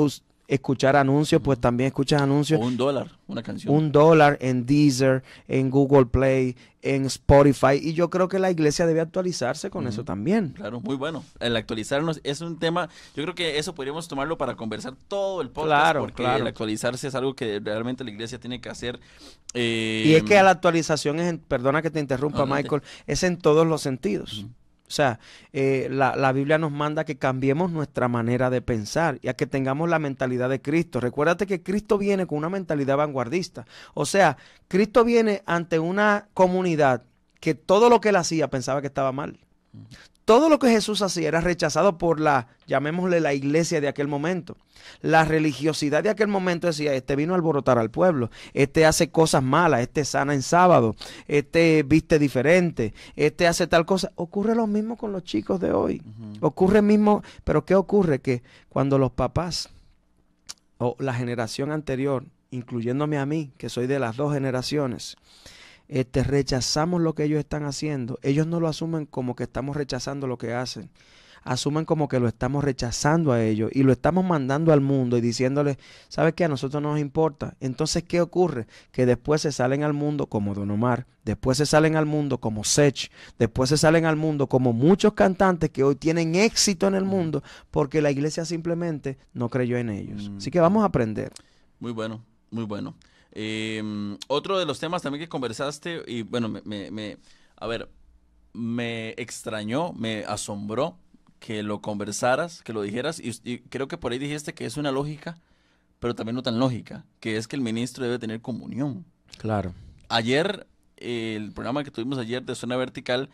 escuchar anuncios, pues también escuchas anuncios. un dólar, una canción. Un dólar en Deezer, en Google Play, en Spotify. Y yo creo que la iglesia debe actualizarse con eso también. Claro, muy bueno. El actualizarnos es un tema, yo creo que eso podríamos tomarlo para conversar todo el podcast. Claro, claro. el actualizarse es algo que realmente la iglesia tiene que hacer. y es que em, la actualización es, perdona que te interrumpa, Michael, es en todos los sentidos. O sea, eh, la, la, Biblia nos manda que cambiemos nuestra manera de pensar y a que tengamos la mentalidad de Cristo. Recuérdate que Cristo viene con una mentalidad vanguardista. O sea, Cristo viene ante una comunidad que todo lo que él hacía pensaba que estaba mal. Todo lo que Jesús hacía era rechazado por la, llamémosle la iglesia de aquel momento. La religiosidad de aquel momento decía, este vino a alborotar al pueblo, este hace cosas malas, este sana en sábado, este viste diferente, este hace tal cosa. Ocurre lo mismo con los chicos de hoy. ocurre lo Ocurre mismo, pero ¿qué ocurre? Que cuando los papás o la generación anterior, incluyéndome a mí, que soy de las dos generaciones, este, rechazamos lo que ellos están haciendo, ellos no lo asumen como que estamos rechazando lo que hacen. Asumen como que lo estamos rechazando a ellos y lo estamos mandando al mundo y diciéndoles, ¿sabes qué? A nosotros no nos importa. Entonces, ¿qué ocurre? Que después se salen al mundo como Don Omar, después se salen al mundo como Sech, después se salen al mundo como muchos cantantes que hoy tienen éxito en el mm. mundo porque la iglesia simplemente no creyó en ellos. Mm. Así que vamos a aprender. Muy bueno, muy bueno. Em, otro de los temas también que conversaste, y bueno, me, a ver, me extrañó, me asombró que lo conversaras, que lo dijeras, y, creo que por ahí dijiste que es una lógica, pero también no tan lógica, que es que el ministro debe tener comunión. Claro. Ayer, el programa que tuvimos ayer de Zona Vertical,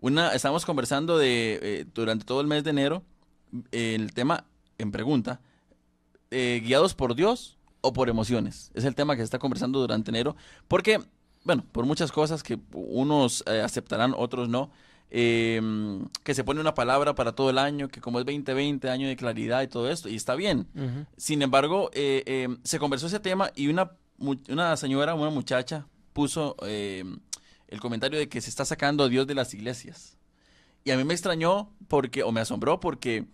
una, estábamos conversando de, eh, durante todo el mes de enero, el tema en pregunta, eh, guiados por Dios o por emociones. Es el tema que se está conversando durante enero, porque, bueno, por muchas cosas que unos eh, aceptarán, otros no. Em, que se pone una palabra para todo el año, que como es 2020, año de claridad y todo esto, y está bien. Sin embargo, eh, em, se conversó ese tema y una, una señora, una muchacha, puso em, el comentario de que se está sacando a Dios de las iglesias. Y a mí me extrañó porque, o me asombró porque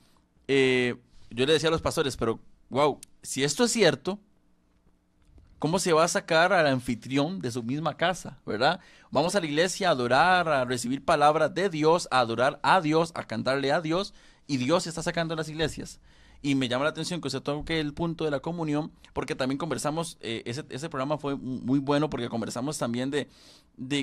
eh, yo le decía a los pastores, pero wow, si esto es cierto, ¿Cómo se va a sacar al anfitrión de su misma casa, verdad? Vamos a la iglesia a adorar, a recibir palabra de Dios, a adorar a Dios, a cantarle a Dios, y Dios está sacando a las iglesias. Y me llama la atención que usted toque el punto de la comunión, porque también conversamos, eh, ese, programa fue muy bueno porque conversamos también de,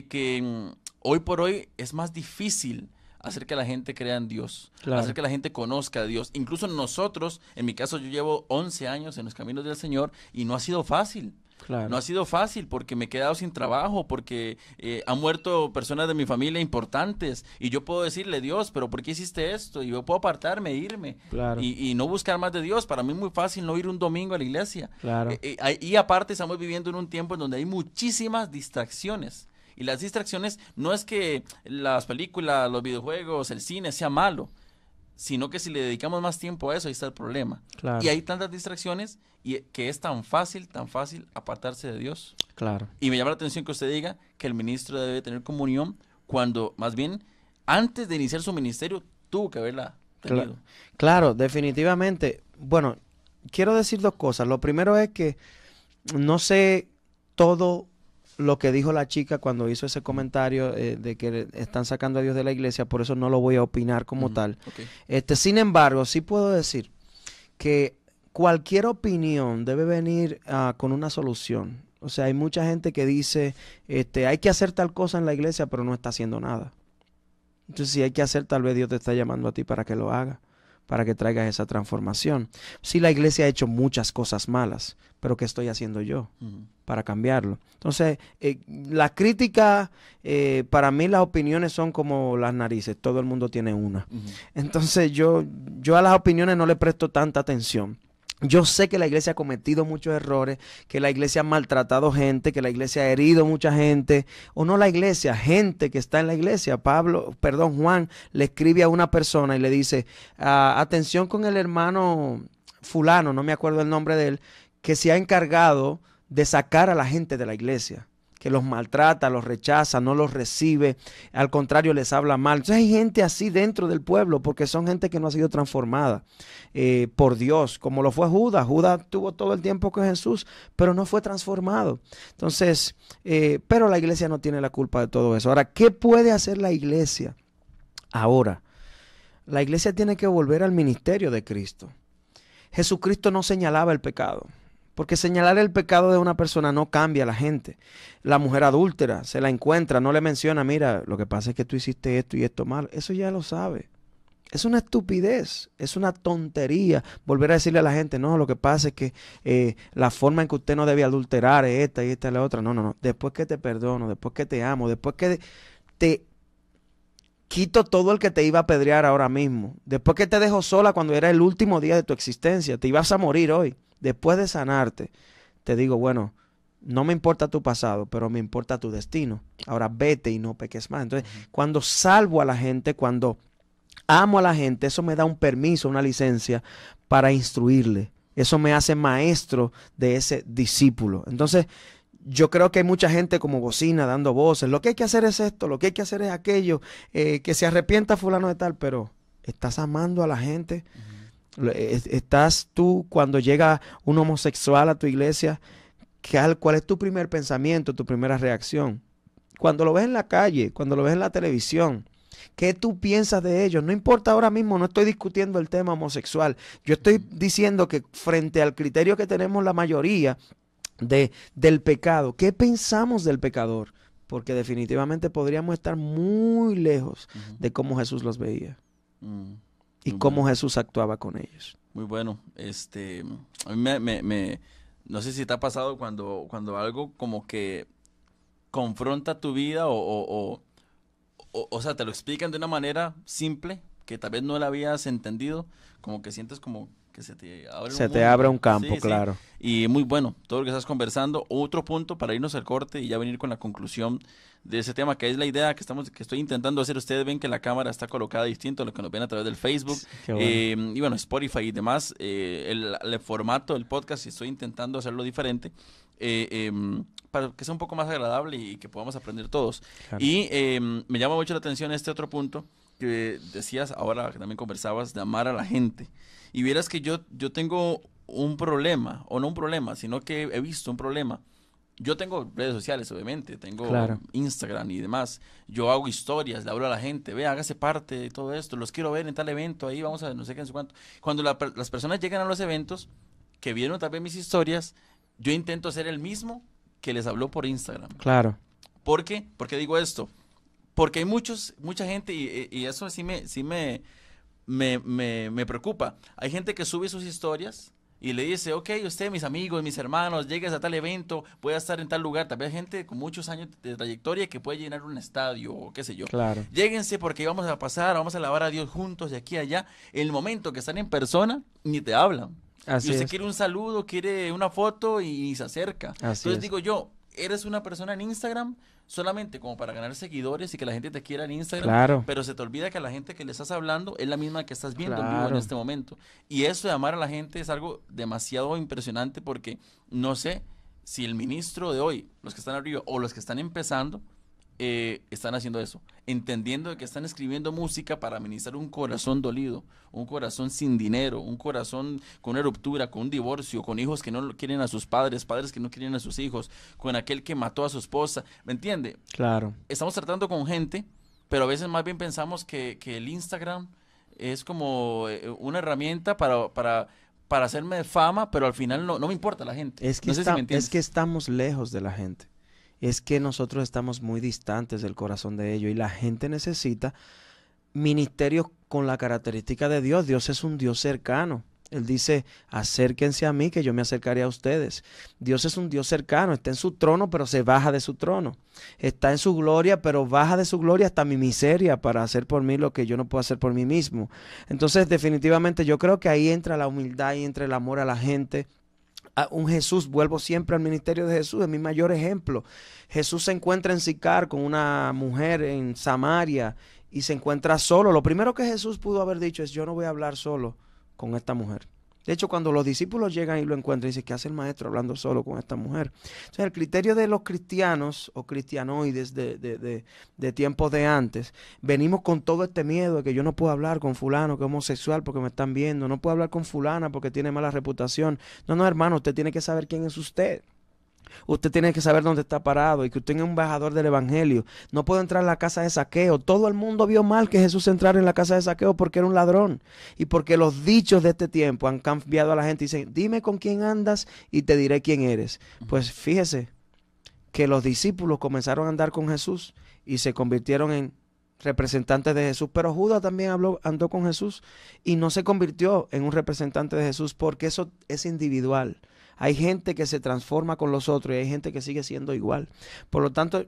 que mm, hoy por hoy es más difícil hacer que la gente crea en Dios, hacer que la gente conozca a Dios. Incluso nosotros, en mi caso yo llevo 11 años en los caminos del Señor y no ha sido fácil. No ha sido fácil porque me he quedado sin trabajo, porque eh, han muerto personas de mi familia importantes y yo puedo decirle, Dios, pero ¿por qué hiciste esto? Y yo puedo apartarme, e irme y, no buscar más de Dios. Para mí es muy fácil no ir un domingo a la iglesia. Eh, eh, y aparte estamos viviendo en un tiempo en donde hay muchísimas distracciones. Y las distracciones no es que las películas, los videojuegos, el cine sea malo, sino que si le dedicamos más tiempo a eso, ahí está el problema. Y hay tantas distracciones que es tan fácil, tan fácil apartarse de Dios. Claro. Y me llama la atención que usted diga que el ministro debe tener comunión cuando, más bien, antes de iniciar su ministerio, tuvo que haberla tenido. Claro, definitivamente. Bueno, quiero decir dos cosas. Lo primero es que no sé todo lo que dijo la chica cuando hizo ese comentario eh, de que están sacando a Dios de la iglesia, por eso no lo voy a opinar como tal. Este, sin embargo, sí puedo decir que cualquier opinión debe venir ah, con una solución. O sea, hay mucha gente que dice, este, hay que hacer tal cosa en la iglesia, pero no está haciendo nada. Entonces, si hay que hacer, tal vez Dios te está llamando a ti para que lo hagas, para que traigas esa transformación. Si sí, la iglesia ha hecho muchas cosas malas, pero ¿qué estoy haciendo yo para cambiarlo? Entonces, eh, la crítica, eh, para mí las opiniones son como las narices, todo el mundo tiene una. Entonces, yo, yo a las opiniones no le presto tanta atención yo sé que la iglesia ha cometido muchos errores, que la iglesia ha maltratado gente, que la iglesia ha herido mucha gente, o no la iglesia, gente que está en la iglesia. Pablo, perdón, Juan le escribe a una persona y le dice, ah, atención con el hermano fulano, no me acuerdo el nombre de él, que se ha encargado de sacar a la gente de la iglesia que los maltrata, los rechaza, no los recibe, al contrario les habla mal. Entonces hay gente así dentro del pueblo porque son gente que no ha sido transformada. Eh, por Dios, como lo fue Judas. Judas tuvo todo el tiempo con Jesús, pero no fue transformado. Entonces, eh, pero la iglesia no tiene la culpa de todo eso. Ahora, ¿qué puede hacer la iglesia ahora? La iglesia tiene que volver al ministerio de Cristo. Jesucristo no señalaba el pecado. Porque señalar el pecado de una persona no cambia a la gente. La mujer adúltera se la encuentra, no le menciona, mira, lo que pasa es que tú hiciste esto y esto mal. Eso ya lo sabe. Es una estupidez, es una tontería volver a decirle a la gente, no, lo que pasa es que eh, la forma en que usted no debe adulterar es esta y esta y la otra. No, no, no. Después que te perdono, después que te amo, después que te quito todo el que te iba a pedrear ahora mismo. Después que te dejo sola cuando era el último día de tu existencia, te ibas a morir hoy. Después de sanarte, te digo, bueno, no me importa tu pasado, pero me importa tu destino. Ahora vete y no peques más. Entonces, cuando salvo a la gente, cuando amo a la gente, eso me da un permiso, una licencia para instruirle. Eso me hace maestro de ese discípulo. Entonces, yo creo que hay mucha gente como bocina dando voces. Lo que hay que hacer es esto, lo que hay que hacer es aquello. Eh, que se arrepienta fulano de tal, pero estás amando a la gente. Estás tú cuando llega un homosexual a tu iglesia, ¿cuál es tu primer pensamiento, tu primera reacción? Cuando lo ves en la calle, cuando lo ves en la televisión, ¿Qué tú piensas de ellos? No importa ahora mismo, no estoy discutiendo el tema homosexual. Yo estoy diciendo que frente al criterio que tenemos la mayoría de, del pecado, ¿qué pensamos del pecador? Porque definitivamente podríamos estar muy lejos de cómo Jesús los veía mm. y cómo Jesús actuaba con ellos. Muy bueno. Este, a mí me, no sé si te ha pasado cuando, cuando algo como que confronta tu vida o o, sea, te lo explican de una manera simple que tal vez no la habías entendido, como que sientes como que se te abre, se un, te abre un campo, claro. Y muy bueno, todo lo que estás conversando. Otro punto para irnos al corte y ya venir con la conclusión de ese tema, que es la idea que estamos que estoy intentando hacer. Ustedes ven que la cámara está colocada distinto a lo que nos ven a través del Facebook eh, y bueno, Spotify y demás. Eh, el, formato del podcast, estoy intentando hacerlo diferente. Eh, em, que sea un poco más agradable y que podamos aprender todos. Y em, me llama mucho la atención este otro punto que decías ahora, que también conversabas, de amar a la gente. Y vieras que yo, yo tengo un problema, o no un problema, sino que he visto un problema. Yo tengo redes sociales, obviamente, tengo Instagram y demás. Yo hago historias, le hablo a la gente, ve, hágase parte de todo esto, los quiero ver en tal evento, ahí vamos a no sé qué, no cuánto. Cuando las personas llegan a los eventos, que vieron también mis historias, yo intento ser el mismo que les habló por Instagram. Claro. ¿Por qué? ¿Por qué digo esto? Porque hay muchos, mucha gente, y, eso sí me, sí me, me, preocupa. Hay gente que sube sus historias y le dice, ok, usted, mis amigos, mis hermanos, llegues a tal evento, puede estar en tal lugar. También hay gente con muchos años de trayectoria que puede llenar un estadio o qué sé yo. Claro. Lléguense porque vamos a pasar, vamos a alabar a Dios juntos de aquí a allá. El momento que están en persona, ni te hablan. Así y usted quiere un saludo, quiere una foto y, se acerca. Entonces digo yo, eres una persona en Instagram solamente como para ganar seguidores y que la gente te quiera en Instagram, claro. pero se te olvida que la gente que le estás hablando es la misma que estás viendo en vivo en este momento. Y eso de amar a la gente es algo demasiado impresionante porque no sé si el ministro de hoy, los que están arriba o los que están empezando, eh, están haciendo eso, entendiendo que están escribiendo música para administrar un corazón dolido, un corazón sin dinero, un corazón con una ruptura, con un divorcio, con hijos que no quieren a sus padres, padres que no quieren a sus hijos, con aquel que mató a su esposa, ¿me entiende? Claro. Estamos tratando con gente, pero a veces más bien pensamos que, el Instagram es como eh, una herramienta para, para para hacerme fama, pero al final no, me importa la gente. es que estamos lejos de la gente es que nosotros estamos muy distantes del corazón de ellos y la gente necesita ministerios con la característica de Dios. Dios es un Dios cercano. Él dice, acérquense a mí, que yo me acercaré a ustedes. Dios es un Dios cercano, está en su trono, pero se baja de su trono. Está en su gloria, pero baja de su gloria hasta mi miseria para hacer por mí lo que yo no puedo hacer por mí mismo. Entonces, definitivamente yo creo que ahí entra la humildad y entra el amor a la gente un Jesús, vuelvo siempre al ministerio de Jesús, es mi mayor ejemplo. Jesús se encuentra en Sicar con una mujer en Samaria y se encuentra solo. Lo primero que Jesús pudo haber dicho es, yo no voy a hablar solo con esta mujer. De hecho, cuando los discípulos llegan y lo encuentran, dicen, ¿qué hace el maestro hablando solo con esta mujer? Entonces, el criterio de los cristianos o cristianoides de, de, de tiempos de antes, venimos con todo este miedo de que yo no puedo hablar con fulano que es homosexual porque me están viendo, no puedo hablar con fulana porque tiene mala reputación. No, no, hermano, usted tiene que saber quién es usted. Usted tiene que saber dónde está parado y que usted es un embajador del Evangelio. No puede entrar en la casa de saqueo. Todo el mundo vio mal que Jesús entrara en la casa de saqueo porque era un ladrón y porque los dichos de este tiempo han cambiado a la gente. Dicen, dime con quién andas y te diré quién eres. Pues fíjese que los discípulos comenzaron a andar con Jesús y se convirtieron en representantes de Jesús, pero Judas también andó con Jesús y no se convirtió en un representante de Jesús porque eso es individual. Hay gente que se transforma con los otros y hay gente que sigue siendo igual. Por lo tanto,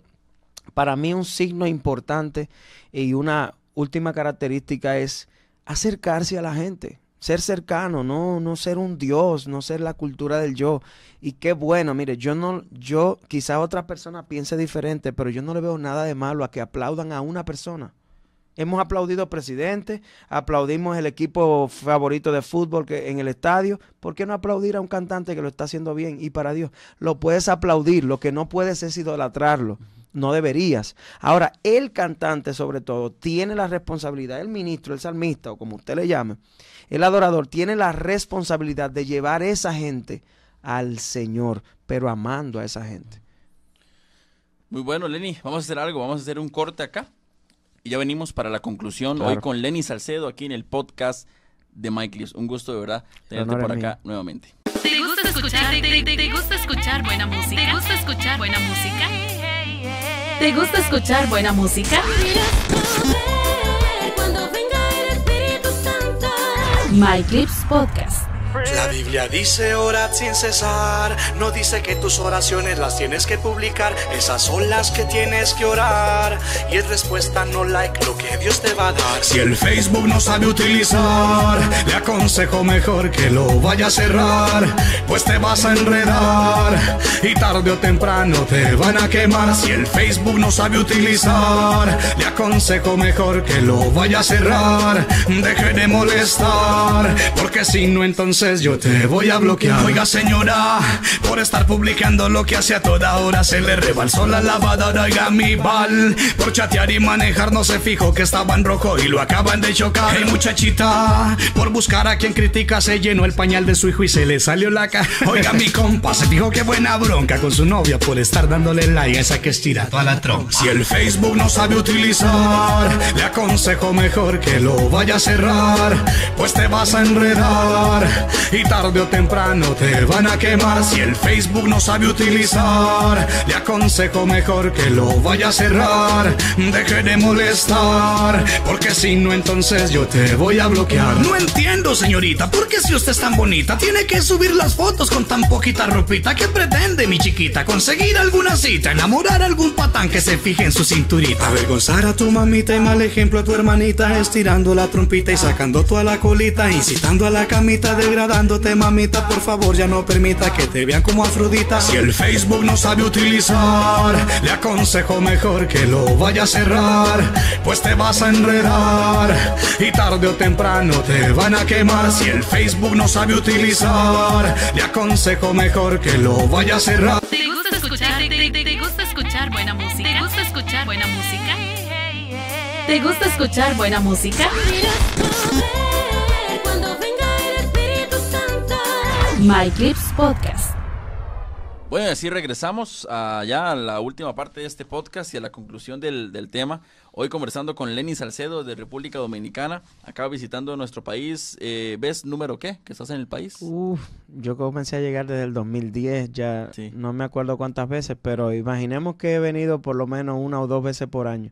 para mí un signo importante y una última característica es acercarse a la gente ser cercano, no, no ser un Dios, no ser la cultura del yo. Y qué bueno, mire, yo no, yo, quizá otra persona piense diferente, pero yo no le veo nada de malo a que aplaudan a una persona. Hemos aplaudido presidente, aplaudimos el equipo favorito de fútbol que, en el estadio. ¿Por qué no aplaudir a un cantante que lo está haciendo bien? Y para Dios, lo puedes aplaudir, lo que no puedes es idolatrarlo. No deberías. Ahora, el cantante sobre todo tiene la responsabilidad, el ministro, el salmista o como usted le llame, el adorador tiene la responsabilidad de llevar a esa gente al Señor, pero amando a esa gente. Muy bueno, Lenny. Vamos a hacer algo, vamos a hacer un corte acá ya venimos para la conclusión hoy con Lenny Salcedo aquí en el podcast de Mike Lears. Un gusto de verdad tenerte por acá nuevamente. ¿Te gusta escuchar, te, te, te gusta escuchar buena música? ¿Te gusta escuchar buena música? ¿Te gusta escuchar buena música? My Clips Podcast. La Biblia dice orad sin cesar, no dice que tus oraciones las tienes que publicar, esas son las que tienes que orar. Y es respuesta no like lo que Dios te va a dar. Si el Facebook no sabe utilizar, le aconsejo mejor que lo vaya a cerrar, pues te vas a enredar y tarde o temprano te van a quemar. Si el Facebook no sabe utilizar, le aconsejo mejor que lo vaya a cerrar, deje de molestar, porque si no entonces yo te voy a bloquear. Oiga señora, por estar publicando lo que hace a toda hora se le rebalsó la lavadora. Oiga mi bal, por chatear y manejar no se fijo que estaba en rojo y lo acaban de chocar. El muchachita, por buscar a quien critica se llenó el pañal de su hijo y se le salió la cara. Oiga mi compa, se fijó que buena bronca con su novia por estar dándole like a esa que estira toda la trompa. Si el Facebook no sabe utilizar, le aconsejo mejor que lo vaya a cerrar, pues te vas a enredar y tarde o temprano te van a quemar. Si el Facebook no sabe utilizar, le aconsejo mejor que lo vaya a cerrar. Deje de molestar, porque si no, entonces yo te voy a bloquear. No entiendo, señorita, ¿por qué si usted es tan bonita, tiene que subir las fotos con tan poquita ropita. ¿Qué pretende, mi chiquita? Conseguir alguna cita, enamorar a algún patán que se fije en su cinturita. Avergonzar a tu mamita y mal ejemplo a tu hermanita, estirando la trompita y sacando toda la colita, incitando a la camita de dándote, mamita, por favor, ya no permita que te vean como Afrodita. Si el Facebook no sabe utilizar, le aconsejo mejor que lo vaya a cerrar, pues te vas a enredar y tarde o temprano te van a quemar. Si el Facebook no sabe utilizar, le aconsejo mejor que lo vaya a cerrar. ¿Te gusta escuchar, te, gusta escuchar buena música? ¿Te gusta escuchar buena música? ¿Te gusta escuchar buena música? My Clips Podcast. Bueno, así regresamos ah, ya a la última parte de este podcast y a la conclusión del, tema. Hoy conversando con Lenny Salcedo de República Dominicana, acaba visitando nuestro país. Eh, ¿Ves número qué? ¿Que estás en el país? Uf, yo comencé a llegar desde el 2010, ya no me acuerdo cuántas veces, pero imaginemos que he venido por lo menos una o dos veces por año.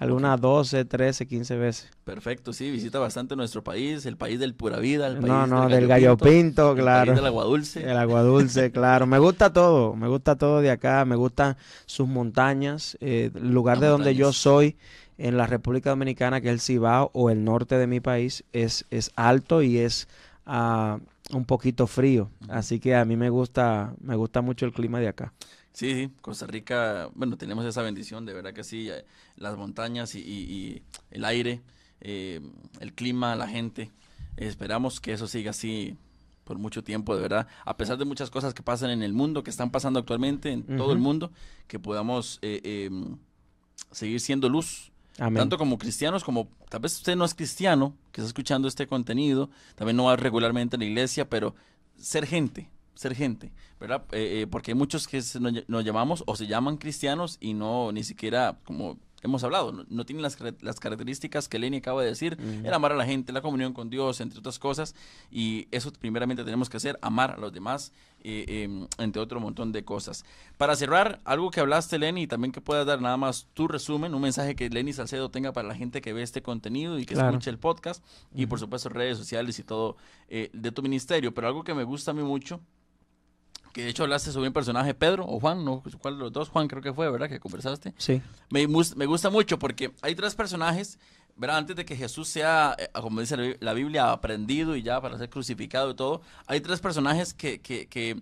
Algunas 12, 13, 15 veces. Perfecto, sí, visita bastante nuestro país, el país del pura vida, el país no, no, del, gallo, pinto, claro. El país del agua dulce. El agua dulce, claro. Me gusta todo me gusta todo de acá, me gustan sus montañas, eh, el lugar de donde yo soy en la República Dominicana, que es el Cibao o el norte de mi país, es, es alto y es ah, un poquito frío. Así que a mí me gusta, me gusta mucho el clima de acá. Sí, Costa Rica, bueno, tenemos esa bendición, de verdad que sí, eh, las montañas y, el aire, eh, el clima, la gente. Esperamos que eso siga así por mucho tiempo, de verdad, a pesar de muchas cosas que pasan en el mundo, que están pasando actualmente en todo el mundo, que podamos eh, em, seguir siendo luz. Tanto como cristianos, como tal vez usted no es cristiano, que está escuchando este contenido, también no va regularmente a la iglesia, pero ser gente, ser gente, ¿verdad? Eh, eh, porque hay muchos que nos, nos, llamamos o se llaman cristianos y no ni siquiera como hemos hablado, no, tiene tienen las, características que Lenny acaba de decir, el amar a la gente, la comunión con Dios, entre otras cosas, y eso primeramente tenemos que hacer, amar a los demás, eh, em, entre otro montón de cosas. Para cerrar, algo que hablaste Lenny, y también que puedas dar nada más tu resumen, un mensaje que Lenny Salcedo tenga para la gente que ve este contenido y que escuche el podcast, y por supuesto redes sociales y todo eh, de tu ministerio, pero algo que me gusta a mí mucho, que de hecho hablaste sobre un personaje, Pedro o Juan, no, ¿cuál de los dos? Juan creo que fue, ¿verdad? Que conversaste. Sí. Me, gusta mucho porque hay tres personajes, ¿verdad? Antes de que Jesús sea, eh, como dice la Biblia, aprendido y ya para ser crucificado y todo, hay tres personajes que,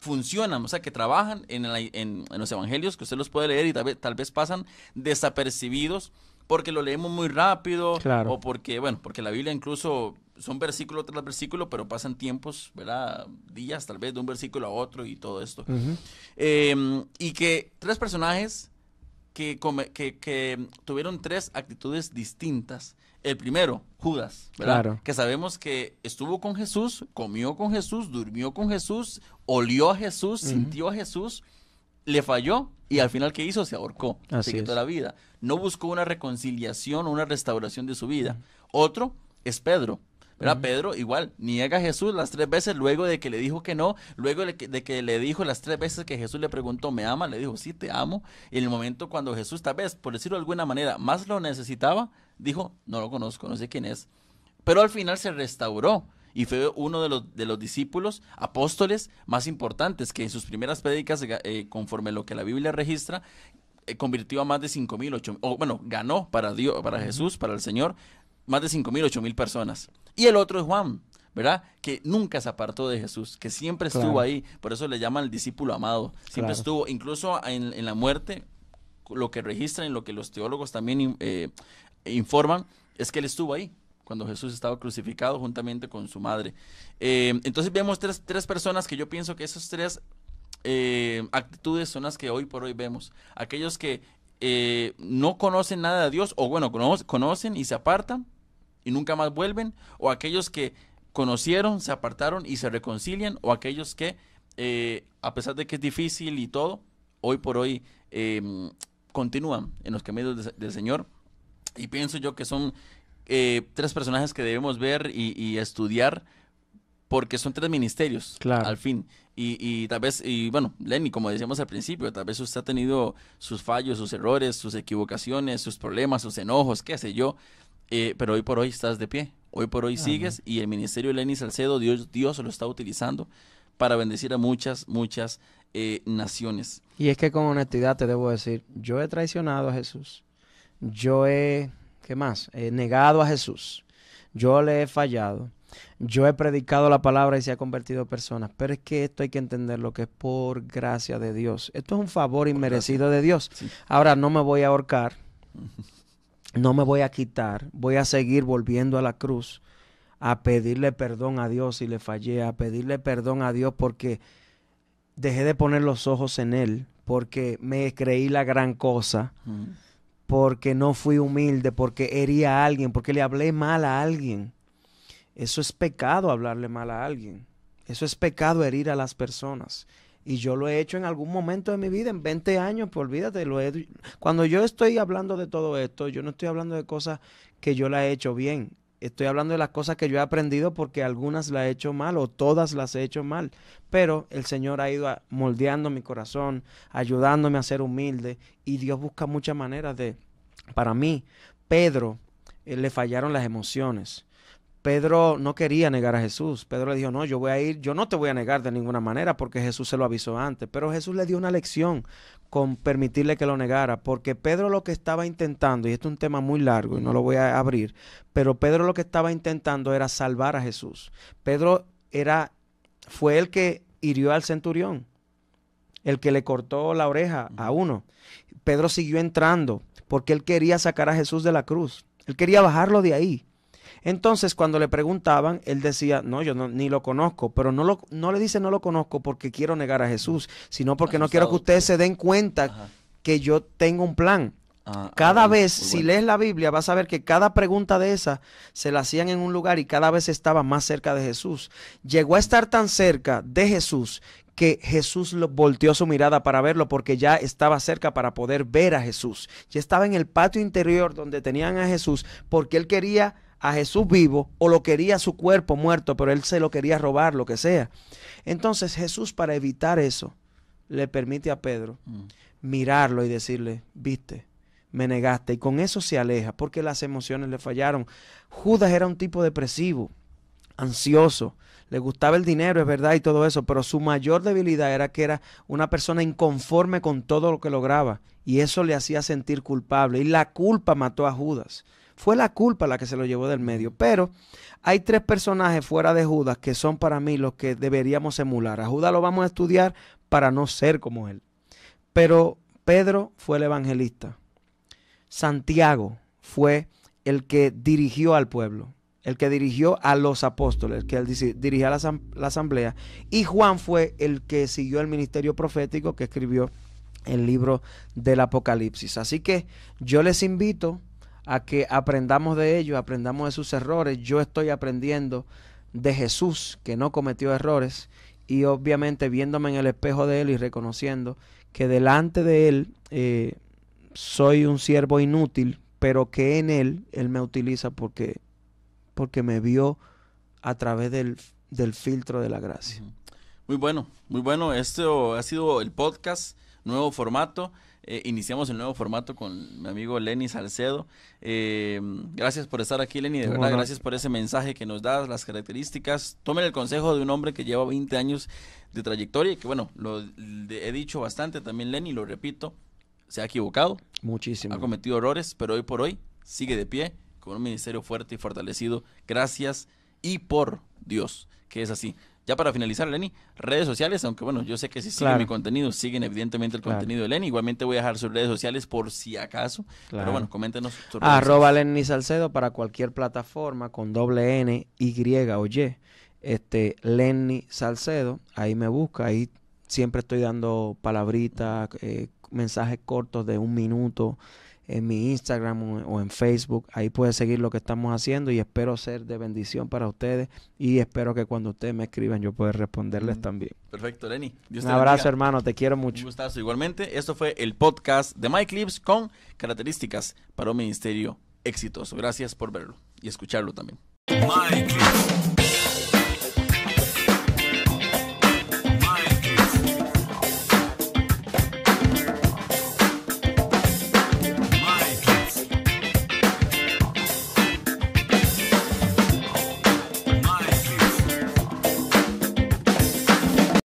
funcionan, o sea, que trabajan en, en, los evangelios, que usted los puede leer y tal vez, tal vez pasan desapercibidos porque lo leemos muy rápido o porque, bueno, porque la Biblia incluso son versículo tras versículo, pero pasan tiempos, ¿verdad? Días tal vez de un versículo a otro y todo esto. Em, y que tres personajes que, que, tuvieron tres actitudes distintas. El primero, Judas, ¿verdad? Que sabemos que estuvo con Jesús, comió con Jesús, durmió con Jesús, olió a Jesús, sintió a Jesús le falló y al final, ¿qué hizo? Se ahorcó, Así se la vida. No buscó una reconciliación una restauración de su vida. Otro es Pedro. Pedro igual niega a Jesús las tres veces luego de que le dijo que no, luego de que, le dijo las tres veces que Jesús le preguntó, ¿me ama? Le dijo, sí, te amo. en el momento cuando Jesús, tal vez, por decirlo de alguna manera, más lo necesitaba, dijo, no lo conozco, no sé quién es. Pero al final se restauró y fue uno de los, de los discípulos apóstoles más importantes que en sus primeras prédicas, eh, conforme lo que la Biblia registra, eh, convirtió a más de 5.000, mil, o bueno, ganó para, Dios, para Jesús, para el Señor, más de 5.000, mil, mil personas. Y el otro es Juan, ¿verdad? Que nunca se apartó de Jesús, que siempre estuvo ahí, por eso le llaman el discípulo amado, siempre estuvo, incluso en, la muerte, lo que registran, lo que los teólogos también eh, informan, es que él estuvo ahí, cuando Jesús estaba crucificado juntamente con su madre. Eh, entonces vemos tres, personas que yo pienso que esas tres eh, actitudes son las que hoy por hoy vemos. Aquellos que eh, no conocen nada de Dios, o bueno, conocen y se apartan y nunca más vuelven, o aquellos que conocieron, se apartaron y se reconcilian, o aquellos que, a pesar de que es difícil y todo, hoy por hoy em, continúan en los caminos del Señor. Y pienso yo que son eh, tres personajes que debemos ver y, estudiar porque son tres ministerios al fin. Y, tal vez, y bueno, Lenny, como decíamos al principio, tal vez usted ha tenido sus fallos, sus errores, sus equivocaciones, sus problemas, sus enojos, qué sé yo, eh, pero hoy por hoy estás de pie, hoy por hoy sigues y el ministerio de Lenny Salcedo, Dios, Dios lo está utilizando para bendecir a muchas, muchas eh, naciones. Y es que con honestidad te debo decir, yo he traicionado a Jesús, yo he ¿Qué más? He negado a Jesús. Yo le he fallado. Yo he predicado la palabra y se ha convertido en personas. Pero es que esto hay que entender lo que es por gracia de Dios. Esto es un favor inmerecido de Dios. Ahora no me voy a ahorcar. No me voy a quitar. Voy a seguir volviendo a la cruz a pedirle perdón a Dios si le fallé, a pedirle perdón a Dios porque dejé de poner los ojos en Él, porque me creí la gran cosa. Mm porque no fui humilde, porque herí a alguien, porque le hablé mal a alguien. Eso es pecado hablarle mal a alguien. Eso es pecado herir a las personas. Y yo lo he hecho en algún momento de mi vida, en 20 años, pues olvídate. Lo Cuando yo estoy hablando de todo esto, yo no estoy hablando de cosas que yo la he hecho bien estoy hablando de las cosas que yo he aprendido porque algunas las he hecho mal o todas las he hecho mal. Pero el Señor ha ido moldeando mi corazón, ayudándome a ser humilde y Dios busca muchas maneras de, para mí, Pedro eh, le fallaron las emociones. Pedro no quería negar a Jesús. Pedro le dijo, no, yo voy a ir, yo no te voy a negar de ninguna manera porque Jesús se lo avisó antes. Pero Jesús le dio una lección con permitirle que lo negara, porque Pedro lo que estaba intentando, y esto es un tema muy largo y no lo voy a abrir, pero Pedro lo que estaba intentando era salvar a Jesús. Pedro era, fue el que hirió al centurión, el que le cortó la oreja a uno. Pedro siguió entrando porque él quería sacar a Jesús de la cruz, él quería bajarlo de ahí. Entonces, cuando le preguntaban, él decía, no, yo no, ni lo conozco, pero no, lo, no le dice no lo conozco porque quiero negar a Jesús, sino porque no quiero que ustedes se den cuenta que yo tengo un plan. Ah, ah, cada vez, si lees la Biblia, vas a ver que cada pregunta de esa se la hacían en un lugar y cada vez estaba más cerca de Jesús. Llegó a estar tan cerca de Jesús que Jesús lo volteó su mirada para verlo porque ya estaba cerca para poder ver a Jesús. Ya estaba en el patio interior donde tenían a Jesús porque él quería a Jesús vivo o lo quería su cuerpo muerto, pero él se lo quería robar, lo que sea. Entonces Jesús para evitar eso le permite a Pedro mm. mirarlo y decirle, viste, me negaste. Y con eso se aleja porque las emociones le fallaron. Judas era un tipo depresivo, ansioso, le gustaba el dinero, es verdad, y todo eso, pero su mayor debilidad era que era una persona inconforme con todo lo que lograba. Y eso le hacía sentir culpable. Y la culpa mató a Judas. Fue la culpa la que se lo llevó del medio. Pero hay tres personajes fuera de Judas que son para mí los que deberíamos emular. A Judas lo vamos a estudiar para no ser como él. Pero Pedro fue el evangelista. Santiago fue el que dirigió al pueblo, el que dirigió a los apóstoles, el que dirigía la, la asamblea. Y Juan fue el que siguió el ministerio profético que escribió el libro del Apocalipsis. Así que yo les invito a que aprendamos de ellos, aprendamos de sus errores. Yo estoy aprendiendo de Jesús, que no cometió errores, y obviamente viéndome en el espejo de Él y reconociendo que delante de Él eh, soy un siervo inútil, pero que en Él Él me utiliza porque, porque me vio a través del, del filtro de la gracia. Muy bueno, muy bueno. Esto ha sido el podcast, nuevo formato. Eh, iniciamos el nuevo formato con mi amigo Lenny Salcedo. Eh, gracias por estar aquí, Lenny. De verdad, gracias por ese mensaje que nos das, las características. Tomen el consejo de un hombre que lleva 20 años de trayectoria y que, bueno, lo he dicho bastante también, Lenny, lo repito, se ha equivocado. Muchísimo. Ha cometido errores, pero hoy por hoy sigue de pie con un ministerio fuerte y fortalecido. Gracias y por Dios, que es así. Ya para finalizar, Lenny, redes sociales, aunque bueno, yo sé que si siguen mi contenido, siguen evidentemente el contenido de Lenny. Igualmente voy a dejar sus redes sociales por si acaso. Pero bueno, coméntenos. Sus Arroba Lenny Salcedo para cualquier plataforma con doble N, Y o Y. Este, Lenny Salcedo, ahí me busca, ahí siempre estoy dando palabritas, eh, mensajes cortos de un minuto en mi Instagram o en Facebook. Ahí puedes seguir lo que estamos haciendo y espero ser de bendición para ustedes y espero que cuando ustedes me escriban yo pueda responderles mm, también. Perfecto, Lenny. Un abrazo, hermano. Te quiero mucho. Un igualmente. Esto fue el podcast de My Clips con características para un ministerio exitoso. Gracias por verlo y escucharlo también.